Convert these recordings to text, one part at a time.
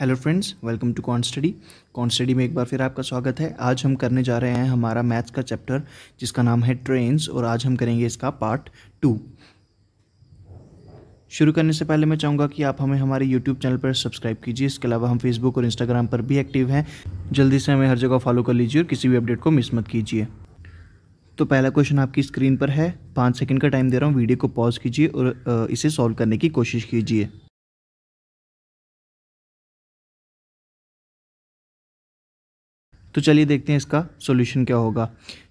hello friends welcome to Con Study Con Study में एक बार फिर आपका स्वागत है आज हम करने जा रहे हैं हमारा मैथ्स का चैप्टर जिसका नाम है ट्रेन्स और आज हम करेंगे इसका पार्ट टू शुरू करने से पहले मैं चाहूँगा कि आप हमें हमारे यूट्यूब चैनल पर सब्सक्राइब कीजिए इसके अलावा हम फेसबुक और इंस्टाग्राम पर भी एक्टिव हैं जल्दी से हमें हर जगह फॉलो कर लीजिए और किसी भी अपडेट को मिस मत कीजिए तो पहला क्वेश्चन आपकी स्क्रीन पर है पाँच सेकेंड का टाइम दे रहा हूँ वीडियो को पॉज कीजिए और इसे सॉल्व करने की कोशिश कीजिए तो चलिए देखते हैं इसका सोल्यूशन क्या होगा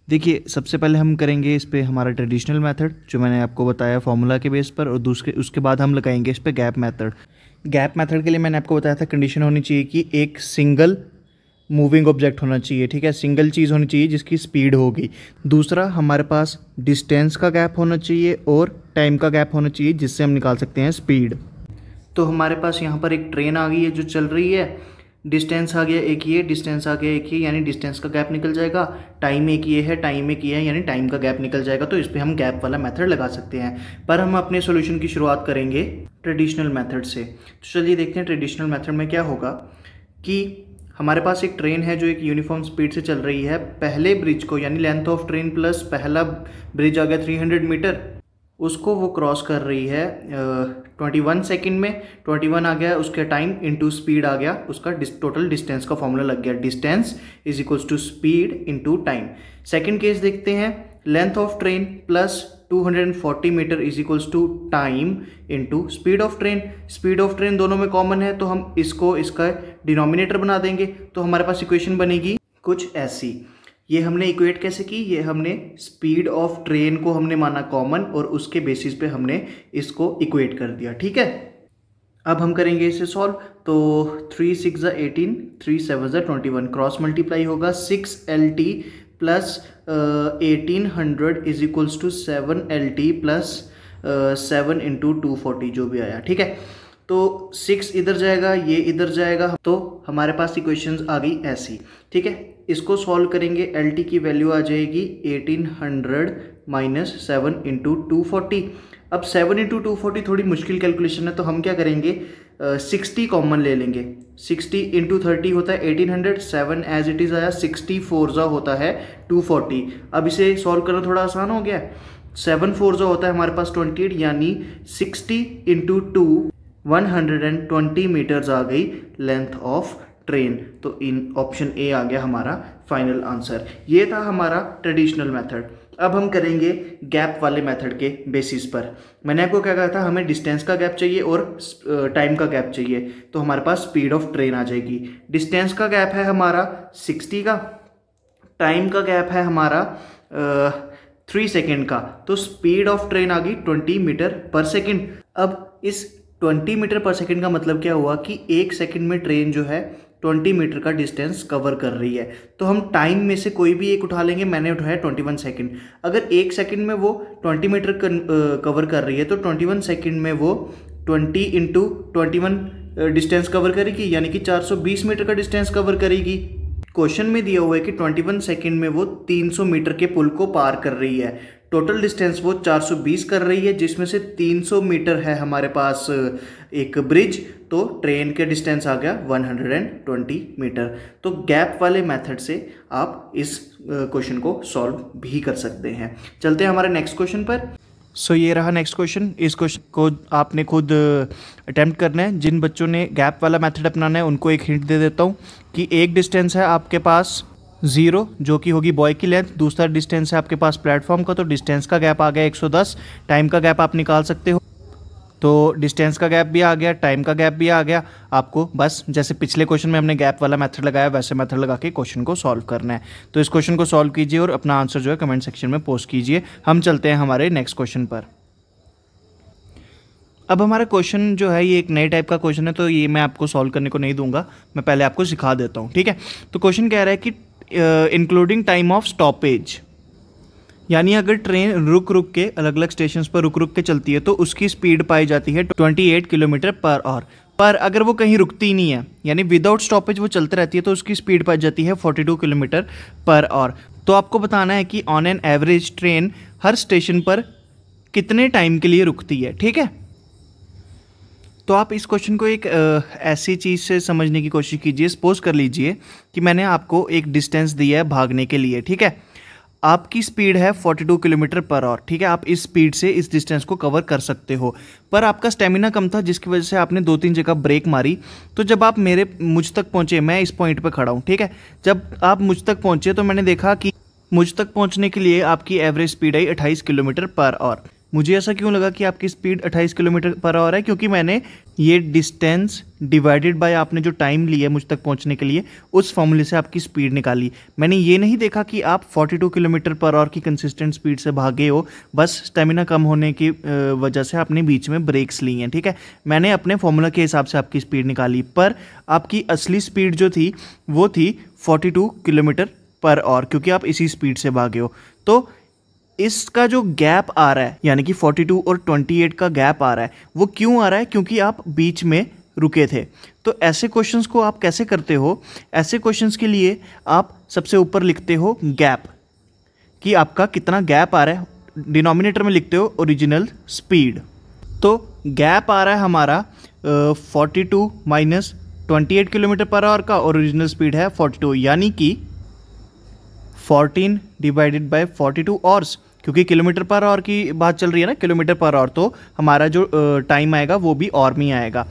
देखिए सबसे पहले हम करेंगे इस पर हमारा ट्रेडिशनल मेथड जो मैंने आपको बताया फार्मूला के बेस पर और दूसरे उसके बाद हम लगाएंगे इस पर गैप मेथड गैप मेथड के लिए मैंने आपको बताया था कंडीशन होनी चाहिए कि एक सिंगल मूविंग ऑब्जेक्ट होना चाहिए ठीक है सिंगल चीज़ होनी चाहिए जिसकी स्पीड होगी दूसरा हमारे पास डिस्टेंस का गैप होना चाहिए और टाइम का गैप होना चाहिए जिससे हम निकाल सकते हैं स्पीड तो हमारे पास यहाँ पर एक ट्रेन आ गई है जो चल रही है डिस्टेंस आ गया एक ये डिस्टेंस आ गया एक ये यानी डिस्टेंस का गैप निकल जाएगा टाइम एक ये है टाइम एक ये है यानी टाइम का गैप निकल जाएगा तो इस पर हम गैप वाला मेथड लगा सकते हैं पर हम अपने सोल्यूशन की शुरुआत करेंगे ट्रेडिशनल मेथड से तो चलिए देखते हैं ट्रेडिशनल मेथड में क्या होगा कि हमारे पास एक ट्रेन है जो एक यूनिफॉर्म स्पीड से चल रही है पहले ब्रिज को यानी लेंथ ऑफ ट्रेन प्लस पहला ब्रिज आ गया 300 मीटर उसको वो क्रॉस कर रही है ट्वेंटी वन सेकेंड में ट्वेंटी वन आ गया उसका टाइम इंटू स्पीड आ गया उसका डिस, टोटल डिस्टेंस का फॉर्मूला लग गया distance is equals to speed into time second case देखते हैं length of train plus 240 metre is equals to time into speed of train speed of train दोनों में कॉमन है तो हम इसको इसका डिनोमिनेटर बना देंगे तो हमारे पास इक्वेशन बनेगी कुछ ऐसी ये हमने इक्वेट कैसे की ये हमने स्पीड ऑफ ट्रेन को हमने माना कॉमन और उसके बेसिस पे हमने इसको इक्वेट कर दिया ठीक है अब हम करेंगे इसे सॉल्व तो थ्री सिक्स ज़ा एटीन थ्री सेवन ज ट्वेंटी वन क्रॉस मल्टीप्लाई होगा six L T plus eighteen hundred is equals to seven L T plus seven into two forty जो भी आया ठीक है तो सिक्स इधर जाएगा ये इधर जाएगा तो हमारे पास इक्वेशंस आ गई ऐसी ठीक है इसको सॉल्व करेंगे एल टी की वैल्यू आ जाएगी eighteen hundred minus seven into two forty अब सेवन इंटू टू फोर्टी थोड़ी मुश्किल कैलकुलेशन है तो हम क्या करेंगे सिक्सटी uh, कॉमन ले लेंगे सिक्सटी इंटू थर्टी होता है eighteen hundred seven as it is आया सिक्सटी फोरजा होता है टू फोर्टी अब इसे सॉल्व करना थोड़ा आसान हो गया सेवन फोरजा होता है हमारे पास ट्वेंटी एट यानी sixty into two one hundred and twenty metres आ गई लेंथ ऑफ ट्रेन तो इन ऑप्शन ए आ गया हमारा फाइनल आंसर ये था हमारा ट्रेडिशनल मेथड अब हम करेंगे गैप वाले मेथड के बेसिस पर मैंने आपको क्या कहा था हमें डिस्टेंस का गैप चाहिए और टाइम का गैप चाहिए तो हमारे पास स्पीड ऑफ ट्रेन आ जाएगी डिस्टेंस का गैप है हमारा सिक्सटी का टाइम का गैप है हमारा थ्री सेकेंड का तो स्पीड ऑफ ट्रेन आ गई ट्वेंटी मीटर पर सेकेंड अब इस ट्वेंटी मीटर पर सेकेंड का मतलब क्या हुआ कि एक सेकेंड में ट्रेन जो है 20 मीटर का डिस्टेंस कवर कर रही है तो हम टाइम में से कोई भी एक उठा लेंगे मैंने उठाया 21 सेकेंड अगर एक सेकेंड में वो 20 मीटर कवर कर रही है तो 21 सेकेंड में वो 20 इंटू ट्वेंटी डिस्टेंस कवर करेगी यानी कि 420 मीटर का डिस्टेंस कवर करेगी क्वेश्चन में दिया हुआ है कि 21 सेकेंड में वो 300 मीटर के पुल को पार कर रही है टोटल डिस्टेंस वो 420 कर रही है जिसमें से 300 मीटर है हमारे पास एक ब्रिज तो ट्रेन के डिस्टेंस आ गया 120 मीटर तो गैप वाले मेथड से आप इस क्वेश्चन को सॉल्व भी कर सकते हैं चलते हैं हमारे नेक्स्ट क्वेश्चन पर सो so, ये रहा नेक्स्ट क्वेश्चन इस क्वेश्चन को आपने खुद अटैम्प्ट करना है जिन बच्चों ने गैप वाला मेथड अपनाना है उनको एक हिंट दे देता हूँ कि एक डिस्टेंस है आपके पास जीरो जो कि होगी बॉय की लेंथ दूसरा डिस्टेंस है आपके पास प्लेटफॉर्म का तो डिस्टेंस का गैप आ गया 110 टाइम का गैप आप निकाल सकते हो तो डिस्टेंस का गैप भी आ गया टाइम का गैप भी आ गया आपको बस जैसे पिछले क्वेश्चन में हमने गैप वाला मेथड लगाया वैसे मेथड लगा के क्वेश्चन को सॉल्व करना है तो इस क्वेश्चन को सॉल्व कीजिए और अपना आंसर जो है कमेंट सेक्शन में पोस्ट कीजिए हम चलते हैं हमारे नेक्स्ट क्वेश्चन पर अब हमारा क्वेश्चन जो है ये एक नए टाइप का क्वेश्चन है तो ये मैं आपको सॉल्व करने को नहीं दूंगा मैं पहले आपको सिखा देता हूँ ठीक है तो क्वेश्चन कह रहा है कि इंक्लूडिंग टाइम ऑफ स्टॉपेज यानी अगर ट्रेन रुक रुक के अलग अलग स्टेशन पर रुक रुक के चलती है तो उसकी स्पीड पाई जाती है 28 किलोमीटर पर आवर पर अगर वो कहीं रुकती ही नहीं है यानी विदाउट स्टॉपेज वो चलते रहती है तो उसकी स्पीड पाई जाती है 42 किलोमीटर पर आवर तो आपको बताना है कि ऑन एन एवरेज ट्रेन हर स्टेशन पर कितने टाइम के लिए रुकती है ठीक है तो आप इस क्वेश्चन को एक ऐसी चीज़ से समझने की कोशिश कीजिए सपोज कर लीजिए कि मैंने आपको एक डिस्टेंस दिया है भागने के लिए ठीक है आपकी स्पीड है 42 किलोमीटर पर आवर ठीक है आप इस स्पीड से इस डिस्टेंस को कवर कर सकते हो पर आपका स्टेमिना कम था जिसकी वजह से आपने दो तीन जगह ब्रेक मारी तो जब आप मेरे मुझ तक पहुंचे मैं इस पॉइंट पर खड़ा हूं ठीक है जब आप मुझ तक पहुंचे तो मैंने देखा कि मुझ तक पहुंचने के लिए आपकी एवरेज स्पीड आई 28 किलोमीटर पर आवर मुझे ऐसा क्यों लगा कि आपकी स्पीड 28 किलोमीटर पर आवर है क्योंकि मैंने ये डिस्टेंस डिवाइडेड बाय आपने जो टाइम लिया मुझ तक पहुंचने के लिए उस फॉर्मूले से आपकी स्पीड निकाली मैंने ये नहीं देखा कि आप 42 किलोमीटर पर आवर की कंसिस्टेंट स्पीड से भागे हो बस स्टेमिना कम होने की वजह से आपने बीच में ब्रेक्स ली हैं ठीक है मैंने अपने फॉर्मूला के हिसाब से आपकी स्पीड निकाली पर आपकी असली स्पीड जो थी वो थी फोर्टी किलोमीटर पर आवर क्योंकि आप इसी स्पीड से भागे हो तो इसका जो गैप आ रहा है यानी कि 42 और 28 का गैप आ रहा है वो क्यों आ रहा है क्योंकि आप बीच में रुके थे तो ऐसे क्वेश्चंस को आप कैसे करते हो ऐसे क्वेश्चंस के लिए आप सबसे ऊपर लिखते हो गैप कि आपका कितना गैप आ रहा है डिनोमिनेटर में लिखते हो ओरिजिनल स्पीड तो गैप आ रहा है हमारा forty two minus twenty eight kilometre per hour का ओरिजिनल स्पीड है फोर्टी टू यानी कि fourteen divided by forty two hours क्योंकि किलोमीटर पर आवर की बात चल रही है ना किलोमीटर पर आवर तो हमारा जो टाइम आएगा वो भी और में आएगा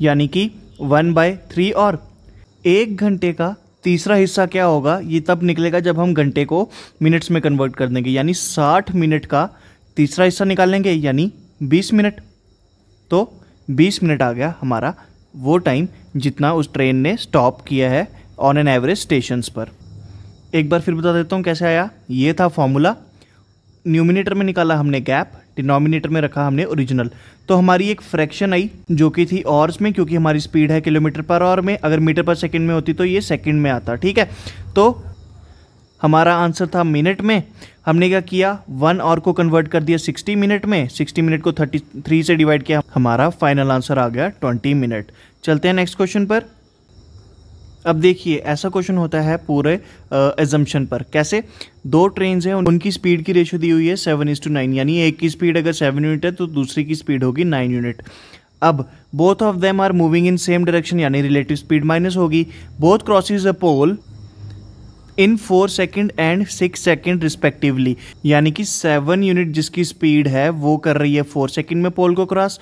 यानी कि वन बाय थ्री और एक घंटे का तीसरा हिस्सा क्या होगा ये तब निकलेगा जब हम घंटे को मिनट्स में कन्वर्ट कर देंगे यानी साठ मिनट का तीसरा हिस्सा निकालेंगे यानी बीस मिनट तो बीस मिनट आ गया हमारा वो टाइम जितना उस ट्रेन ने स्टॉप किया है ऑन एन एवरेज स्टेशंस पर एक बार फिर बता देता हूँ कैसे आया ये था फॉर्मूला न्यूमिनेटर में निकाला हमने गैप डिनोमिनेटर में रखा हमने ओरिजिनल तो हमारी एक फ्रैक्शन आई जो कि थी ऑर्स में क्योंकि हमारी स्पीड है किलोमीटर पर आवर में अगर मीटर पर सेकंड में होती तो ये सेकंड में आता ठीक है तो हमारा आंसर था मिनट में हमने क्या किया वन और को कन्वर्ट कर दिया सिक्सटी मिनट में सिक्सटी मिनट को थर्टी थ्री से डिवाइड किया हमारा फाइनल आंसर आ गया ट्वेंटी मिनट चलते हैं नेक्स्ट क्वेश्चन पर अब देखिए ऐसा क्वेश्चन होता है पूरे एजम्पन पर कैसे दो ट्रेन हैं उनकी स्पीड की रेशियो दी हुई है सेवन इज टू नाइन यानी एक की स्पीड अगर सेवन यूनिट है तो दूसरी की स्पीड होगी नाइन यूनिट अब both of them are moving in same direction यानी रिलेटिव स्पीड माइनस होगी both crosses a pole in four second and six second respectively यानी कि सेवन यूनिट जिसकी स्पीड है वो कर रही है फोर सेकेंड में पोल को क्रॉस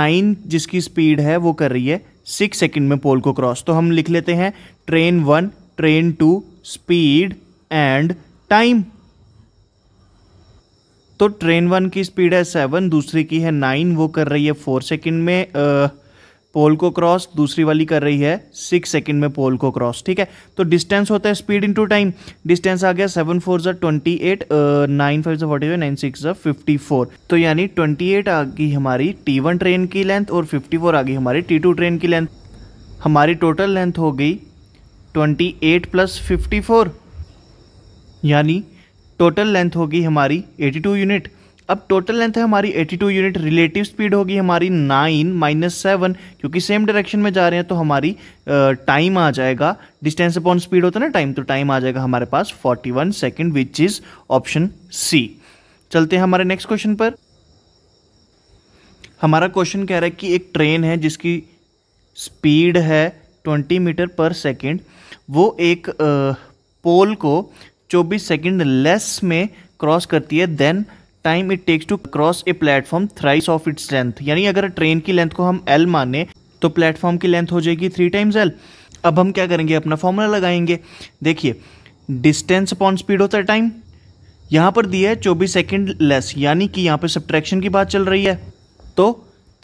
नाइन जिसकी स्पीड है वो कर रही है सिक्स सेकेंड में पोल को क्रॉस तो हम लिख लेते हैं train one train two speed and time तो ट्रेन वन की स्पीड है सेवन दूसरी की है नाइन वो कर रही है फोर सेकेंड में आ, पोल को क्रॉस दूसरी वाली कर रही है सिक्स सेकेंड में पोल को क्रॉस ठीक है तो डिस्टेंस होता है स्पीड इनटू टाइम डिस्टेंस आ गया सेवन फोर जो ट्वेंटी एट नाइन फाइव जो फोर्टी फाइव नाइन सिक्स जो फिफ्टी फोर तो यानी ट्वेंटी एट आ गई हमारी टी वन ट्रेन की लेंथ और फिफ्टी फोर आ गई हमारी टी टू ट्रेन की लेंथ हमारी टोटल लेंथ हो गई twenty eight plus fifty four यानी टोटल लेंथ होगी हमारी एटी टू यूनिट अब टोटल लेंथ है हमारी 82 यूनिट रिलेटिव स्पीड होगी हमारी 9 माइनस सेवन क्योंकि सेम डायरेक्शन में जा रहे हैं तो हमारी टाइम आ जाएगा डिस्टेंस अपॉन स्पीड होता है ना टाइम तो टाइम आ जाएगा हमारे पास 41 one second which is option C चलते हैं हमारे नेक्स्ट क्वेश्चन पर हमारा क्वेश्चन कह रहा है कि एक ट्रेन है जिसकी स्पीड है 20 मीटर पर सेकेंड वो एक पोल को 24 सेकेंड लेस में क्रॉस करती है then time it takes to cross a platform thrice of its length यानी अगर ट्रेन की लेंथ को हम एल माने तो प्लेटफॉर्म की लेंथ हो जाएगी थ्री टाइम्स एल अब हम क्या करेंगे अपना फॉर्मूला लगाएंगे देखिए डिस्टेंस अपॉन स्पीड होता है टाइम यहाँ पर दिया है चौबीस सेकेंड लेस यानी कि यहाँ पर सब्ट्रैक्शन की बात चल रही है तो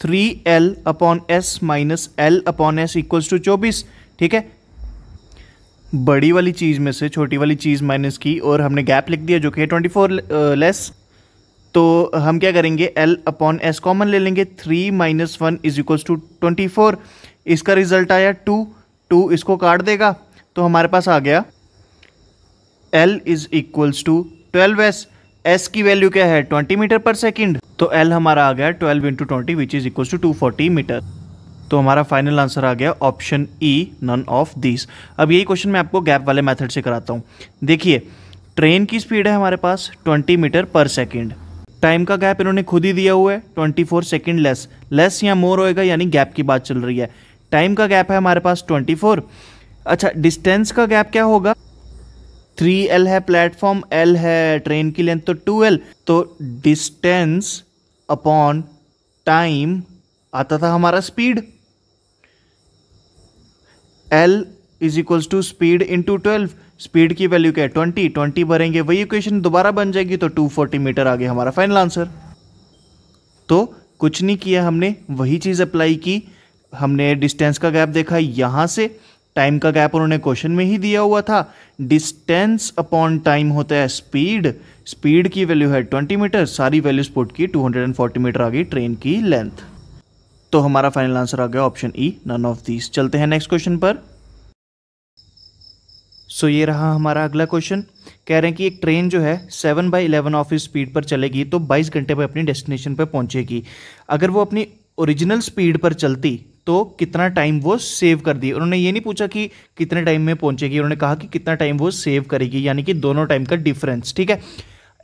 three L upon S minus L upon S equals to चौबीस ठीक है बड़ी वाली चीज़ में से छोटी वाली चीज़ माइनस की और हमने गैप लिख दिया जो कि है ट्वेंटी फोर लेस तो हम क्या करेंगे एल अपॉन एस कॉमन ले लेंगे three minus one is equals to twenty four इसका रिजल्ट आया टू टू इसको काट देगा तो हमारे पास आ गया L is equals to twelve S S की वैल्यू क्या है ट्वेंटी मीटर पर सेकेंड तो एल हमारा आ गया twelve into twenty which is equals to two forty metre तो हमारा फाइनल आंसर आ गया option E none of this अब यही क्वेश्चन मैं आपको गैप वाले मेथड से कराता हूँ देखिए ट्रेन की स्पीड है हमारे पास twenty metre per second time का गैप इन्होंने खुद ही दिया हुआ है twenty four second less less या मोर होएगा यानी गैप की बात चल रही है टाइम का गैप है हमारे पास ट्वेंटी फोर अच्छा डिस्टेंस का गैप क्या होगा थ्री एल है प्लेटफॉर्म एल है ट्रेन की लेंथ तो टू एल तो डिस्टेंस अपॉन टाइम आता था हमारा speed L is equals to speed into twelve speed की वैल्यू क्या है ट्वेंटी ट्वेंटी भरेंगे वही इक्वेशन दोबारा बन जाएगी तो टू फोर्टी मीटर आ गया हमारा फाइनल आंसर तो कुछ नहीं किया हमने वही चीज़ अप्लाई की हमने डिस्टेंस का गैप देखा यहाँ से टाइम का गैप उन्होंने क्वेश्चन में ही दिया हुआ था डिस्टेंस अपॉन टाइम होता है स्पीड स्पीड की वैल्यू है ट्वेंटी मीटर सारी वैल्यू स्पोर्ट की two hundred and forty metre आ गई ट्रेन की लेंथ तो हमारा फाइनल आंसर आ गया option E none of these चलते हैं नेक्स्ट क्वेश्चन पर सो ये रहा हमारा अगला क्वेश्चन कह रहे हैं कि एक ट्रेन जो है seven by eleven of speed पर चलेगी तो बाईस घंटे में अपनी डेस्टिनेशन पर पहुंचेगी अगर वो अपनी ओरिजिनल स्पीड पर चलती तो कितना टाइम वो सेव कर दी उन्होंने ये नहीं पूछा कि कितने टाइम में पहुंचेगी उन्होंने कहा कि कितना टाइम वो सेव करेगी यानी कि दोनों टाइम का डिफरेंस ठीक है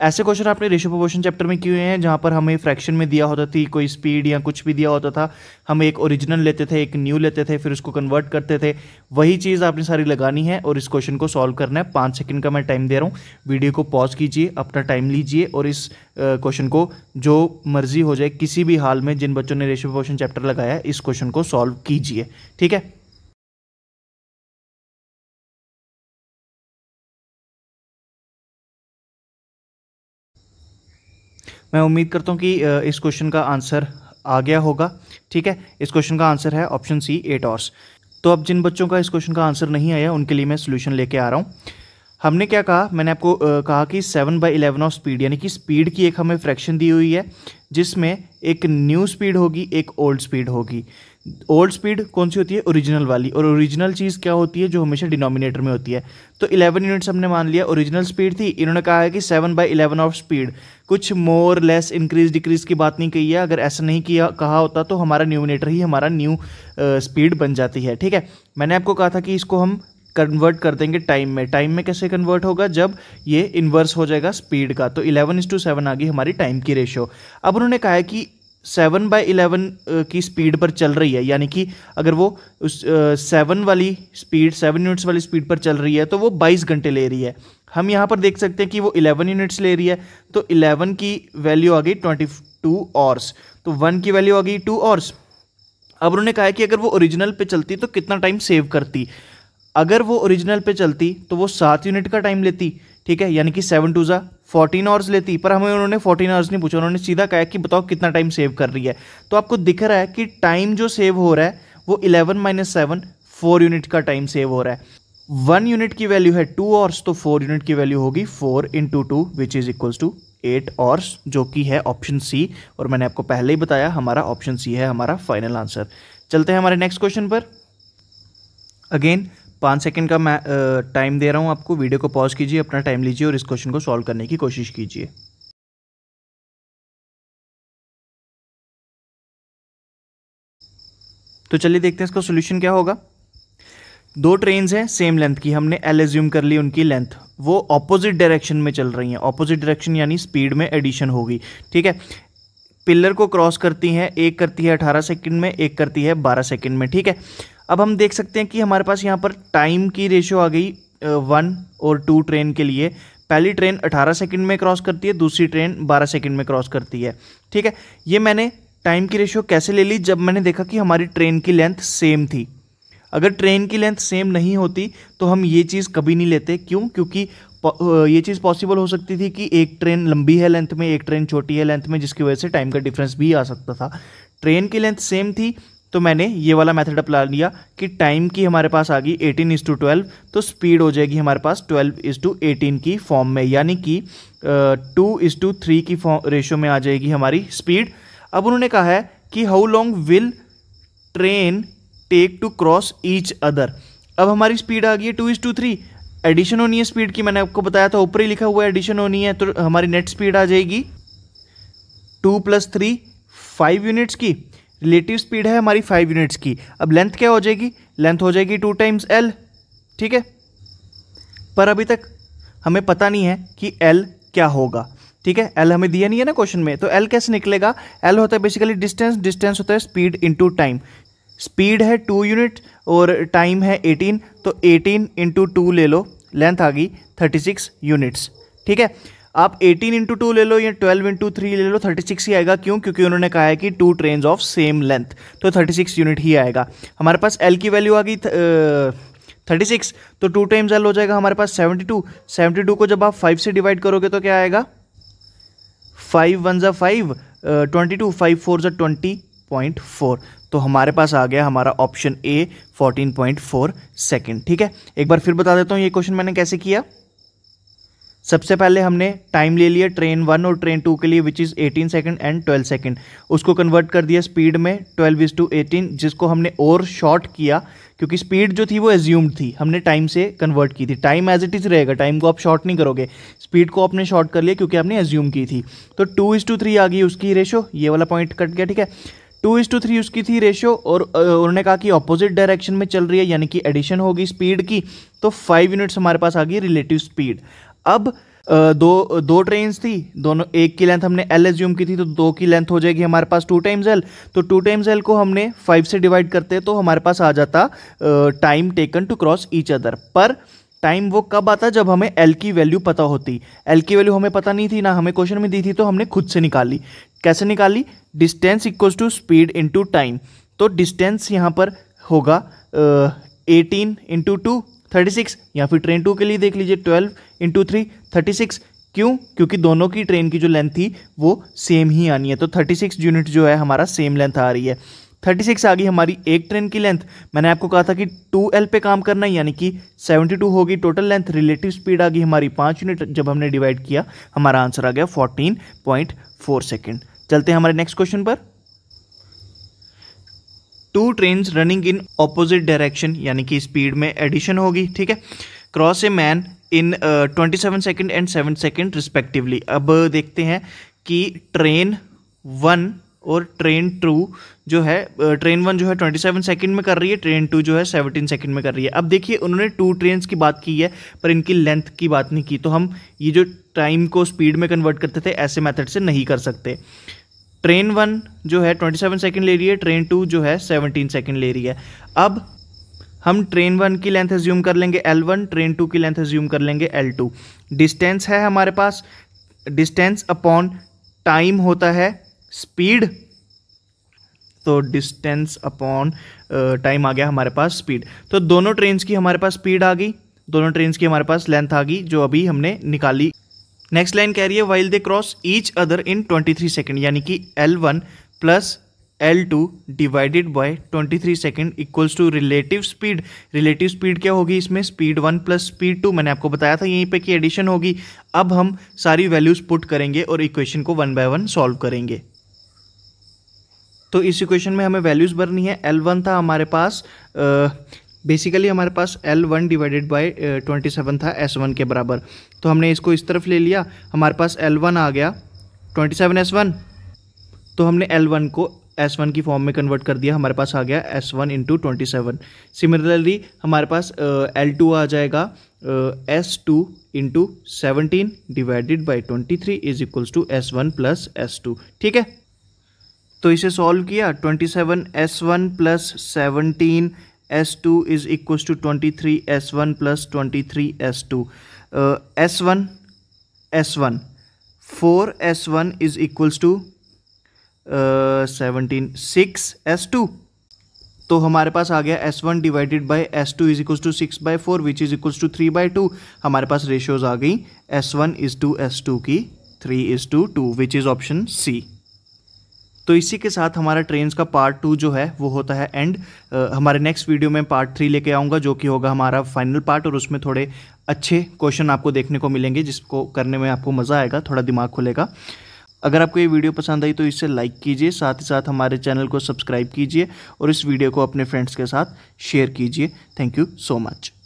ऐसे क्वेश्चन आपने रेशो प्रोपोर्शन चैप्टर में किए हैं जहाँ पर हमें फ्रैक्शन में दिया होता थी कोई स्पीड या कुछ भी दिया होता था हम एक ओरिजिनल लेते थे एक न्यू लेते थे फिर उसको कन्वर्ट करते थे वही चीज़ आपने सारी लगानी है और इस क्वेश्चन को सॉल्व करना है पाँच सेकंड का मैं टाइम दे रहा हूँ वीडियो को पॉज कीजिए अपना टाइम लीजिए और इस क्वेश्चन को जो मर्जी हो जाए किसी भी हाल में जिन बच्चों ने रेशो प्रोपोर्शन चैप्टर लगाया इस क्वेश्चन को सॉल्व कीजिए ठीक है मैं उम्मीद करता हूँ कि इस क्वेश्चन का आंसर आ गया होगा ठीक है इस क्वेश्चन का आंसर है ऑप्शन सी एट ऑर्स तो अब जिन बच्चों का इस क्वेश्चन का आंसर नहीं आया उनके लिए मैं सोल्यूशन लेके आ रहा हूँ हमने क्या कहा मैंने आपको कहा कि seven by eleven of speed यानी कि स्पीड की एक हमें फ्रैक्शन दी हुई है जिसमें एक न्यू स्पीड होगी एक ओल्ड स्पीड होगी ओल्ड स्पीड कौन सी होती है ओरिजिनल वाली और ओरिजिनल चीज़ क्या होती है जो हमेशा डिनोमिनेटर में होती है तो 11 यूनिट्स हमने मान लिया ओरिजिनल स्पीड थी इन्होंने कहा है कि 7 बाई इलेवन ऑफ स्पीड कुछ मोर लेस इंक्रीज डिक्रीज की बात नहीं कही है अगर ऐसा नहीं किया कहा होता तो हमारा न्यूमिनेटर ही हमारा न्यू स्पीड बन जाती है ठीक है मैंने आपको कहा था कि इसको हम कन्वर्ट कर देंगे टाइम में टाइम में कैसे कन्वर्ट होगा जब ये इन्वर्स हो जाएगा स्पीड का तो इलेवन इज टू सेवन आ गई हमारी टाइम की रेशियो अब उन्होंने कहा है कि सेवन बाय इलेवन की स्पीड पर चल रही है यानी कि अगर वो उस सेवन uh, वाली स्पीड सेवन यूनिट्स वाली स्पीड पर चल रही है तो वो बाईस घंटे ले रही है हम यहाँ पर देख सकते हैं कि वो इलेवन यूनिट्स ले रही है तो इलेवन की वैल्यू आ गई ट्वेंटी टू आवर्स तो वन की वैल्यू आ गई टू आवर्स अब उन्होंने कहा है कि अगर वो ओरिजिनल पे चलती तो कितना टाइम सेव करती अगर वो ओरिजिनल पे चलती तो वो सात यूनिट का टाइम लेती ठीक है यानी कि सेवन टू ज़ा फोर्टीन आवर्स लेती पर हमें उन्होंने फोर्टीन आवर्स नहीं पूछा उन्होंने सीधा कहा कि बताओ कितना टाइम सेव कर रही है तो आपको दिख रहा है कि टाइम जो सेव हो रहा है वो eleven minus seven four unit का टाइम सेव हो रहा है वन यूनिट की वैल्यू है टू आवर्स तो फोर यूनिट की वैल्यू होगी four into two which is equals to eight hours जो कि है ऑप्शन सी और मैंने आपको पहले ही बताया हमारा ऑप्शन सी है हमारा फाइनल आंसर चलते हैं हमारे नेक्स्ट क्वेश्चन पर अगेन पाँच सेकंड का मैं टाइम दे रहा हूँ आपको वीडियो को पॉज कीजिए अपना टाइम लीजिए और इस क्वेश्चन को सॉल्व करने की कोशिश कीजिए तो चलिए देखते हैं इसका सोल्यूशन क्या होगा दो ट्रेन हैं सेम लेंथ की हमने एल एज्यूम कर ली उनकी लेंथ वो ऑपोजिट डायरेक्शन में चल रही हैं ऑपोजिट डायरेक्शन यानी स्पीड में एडिशन होगी ठीक है पिलर को क्रॉस करती हैं एक करती है अठारह सेकंड में एक करती है बारह सेकंड में ठीक है अब हम देख सकते हैं कि हमारे पास यहाँ पर टाइम की रेशियो आ गई वन और टू ट्रेन के लिए पहली ट्रेन 18 सेकंड में क्रॉस करती है दूसरी ट्रेन 12 सेकंड में क्रॉस करती है ठीक है ये मैंने टाइम की रेशियो कैसे ले ली जब मैंने देखा कि हमारी ट्रेन की लेंथ सेम थी अगर ट्रेन की लेंथ सेम नहीं होती तो हम ये चीज़ कभी नहीं लेते क्यों क्योंकि ये चीज़ पॉसिबल हो सकती थी कि एक ट्रेन लंबी है लेंथ में एक ट्रेन छोटी है लेंथ में जिसकी वजह से टाइम का डिफरेंस भी आ सकता था ट्रेन की लेंथ सेम थी तो मैंने ये वाला मेथड अपना लिया कि टाइम की हमारे पास आ गई एटीन इज़ टू ट्वेल्व तो स्पीड हो जाएगी हमारे पास ट्वेल्व इज़ टू एटीन की फॉर्म में यानी कि टू इज़ टू थ्री की रेशियो में आ जाएगी हमारी स्पीड अब उन्होंने कहा है कि how long will train take to cross each other अब हमारी स्पीड आ गई है two is to three addition होनी है स्पीड की मैंने आपको बताया था ऊपर ही लिखा हुआ है एडिशन होनी है तो हमारी नेट स्पीड आ जाएगी two plus three five units की रिलेटिव स्पीड है हमारी फाइव यूनिट्स की अब लेंथ क्या हो जाएगी लेंथ हो जाएगी टू टाइम्स एल ठीक है पर अभी तक हमें पता नहीं है कि एल क्या होगा ठीक है एल हमें दिया नहीं है ना क्वेश्चन में तो एल कैसे निकलेगा एल होता है बेसिकली डिस्टेंस डिस्टेंस होता है स्पीड इंटू टाइम स्पीड है टू यूनिट और टाइम है एटीन तो एटीन इंटू टू ले लो लेंथ आ गई थर्टी सिक्स यूनिट्स ठीक है आप 18 इंटू टू ले लो या 12 इंटू थ्री ले लो 36 ही आएगा क्यों क्योंकि उन्होंने कहा है कि two train of same length तो 36 यूनिट ही आएगा हमारे पास एल की वैल्यू आ गई थर्टी सिक्स तो टू टाइम्स L हो जाएगा हमारे पास 72 टू सेवेंटी टू को जब आप फाइव से डिवाइड करोगे तो क्या आएगा फाइव वन ज़ा five twenty two five four ज़ा ट्वेंटी पॉइंट फोर तो हमारे पास आ गया हमारा option A fourteen point four second ठीक है एक बार फिर बता देता हूँ ये क्वेश्चन मैंने कैसे किया सबसे पहले हमने टाइम ले लिया ट्रेन वन और ट्रेन टू के लिए which is eighteen second and twelve second उसको कन्वर्ट कर दिया स्पीड में ट्वेल्व इज़ टू एटीन जिसको हमने और शॉर्ट किया क्योंकि स्पीड जो थी वो एज्यूम्ड थी हमने टाइम से कन्वर्ट की थी टाइम एज इट इज़ रहेगा टाइम को आप शॉर्ट नहीं करोगे स्पीड को आपने शॉर्ट कर लिया क्योंकि आपने एज्यूम की थी तो टू इज़ टू थ्री आ गई उसकी रेशो ये वाला पॉइंट कट गया ठीक है टू इज टू थ्री उसकी थी रेशो और उन्होंने कहा कि ऑपोजिट डायरेक्शन में चल रही है यानी कि एडिशन होगी स्पीड की तो फाइव यूनिट्स हमारे पास आ गई रिलेटिव स्पीड अब दो दो ट्रेन थी दोनों एक की लेंथ हमने एल एज्यूम की थी तो दो की लेंथ हो जाएगी हमारे पास टू टाइम्स एल तो टू टाइम्स एल को हमने फाइव से डिवाइड करते तो हमारे पास आ जाता time taken to cross each other पर टाइम वो कब आता जब हमें एल की वैल्यू पता होती एल की वैल्यू हमें पता नहीं थी ना हमें क्वेश्चन में दी थी तो हमने खुद से निकाली कैसे निकाली distance equals to speed into time तो डिस्टेंस यहाँ पर होगा eighteen into two thirty six या फिर ट्रेन टू के लिए देख लीजिए twelve into three thirty six क्यों क्योंकि दोनों की ट्रेन की जो लेंथ थी वो सेम ही आनी है तो थर्टी सिक्स यूनिट जो है हमारा सेम लेंथ आ रही है थर्टी सिक्स आ गई हमारी एक ट्रेन की लेंथ मैंने आपको कहा था कि टू एल पे काम करना है यानी कि सेवेंटी टू होगी टोटल लेंथ रिलेटिव स्पीड आ गई हमारी पाँच यूनिट जब हमने डिवाइड किया हमारा आंसर आ गया फोर्टीन पॉइंट फोर सेकेंड चलते हैं हमारे नेक्स्ट क्वेश्चन पर two train running in opposite direction यानी कि स्पीड में एडिशन होगी ठीक है cross a man in twenty seven second and seven second respectively अब देखते हैं कि ट्रेन वन और ट्रेन टू जो है ट्रेन uh, वन जो है ट्वेंटी सेवन सेकेंड में कर रही है ट्रेन टू जो है सेवनटीन सेकेंड में कर रही है अब देखिए उन्होंने टू ट्रेन की बात की है पर इनकी लेंथ की बात नहीं की तो हम ये जो टाइम को स्पीड में कन्वर्ट करते थे ऐसे मैथड से नहीं कर सकते ट्रेन वन जो है ट्वेंटी सेवन सेकेंड ले रही है ट्रेन टू जो है सेवनटीन सेकेंड ले रही है अब हम ट्रेन वन की लेंथ एज्यूम कर लेंगे एल वन ट्रेन टू की लेंथ एज्यूम कर लेंगे एल टू डिस्टेंस है हमारे पास डिस्टेंस अपॉन टाइम होता है स्पीड तो डिस्टेंस अपॉन टाइम आ गया हमारे पास स्पीड तो दोनों ट्रेन की हमारे पास स्पीड आ गई दोनों ट्रेन की हमारे पास लेंथ आ गई जो अभी हमने निकाली नेक्स्ट लाइन कह रही है while they cross each other in twenty three second यानी कि L one plus L two divided by twenty three second equals to relative speed relative speed क्या होगी इसमें speed one plus speed two मैंने आपको बताया था यहीं पे कि एडिशन होगी अब हम सारी वैल्यूज़ पुट करेंगे और इक्वेशन को वन बाय वन सॉल्व करेंगे तो इस इक्वेशन में हमें वैल्यूज़ भरनी है एल वन था हमारे पास बेसिकली हमारे पास L one divided by twenty seven था एस वन के बराबर तो हमने इसको इस तरफ ले लिया हमारे पास एल वन आ गया ट्वेंटी सेवन एस वन तो हमने एल वन को एस वन की फॉर्म में कन्वर्ट कर दिया हमारे पास आ गया S one into twenty seven similarly हमारे पास एल uh, टू आ जाएगा S two into seventeen divided by twenty three is equals to S one plus S two ठीक है तो इसे सॉल्व किया twenty seven S one plus seventeen S two is equal to twenty three S one plus twenty three S two S one S one four S one is equals to seventeen six S two तो हमारे पास आ गया S one divided by S two is equals to six by four which is equals to three by two हमारे पास ratios आ गई S one is to S two की three is to two which is option C तो इसी के साथ हमारा ट्रेन का पार्ट टू जो है वो होता है एंड हमारे नेक्स्ट वीडियो में पार्ट थ्री लेके आऊँगा जो कि होगा हमारा फाइनल पार्ट और उसमें थोड़े अच्छे क्वेश्चन आपको देखने को मिलेंगे जिसको करने में आपको मज़ा आएगा थोड़ा दिमाग खुलेगा अगर आपको ये वीडियो पसंद आई तो इसे लाइक कीजिए साथ ही साथ हमारे चैनल को सब्सक्राइब कीजिए और इस वीडियो को अपने फ्रेंड्स के साथ शेयर कीजिए थैंक यू सो मच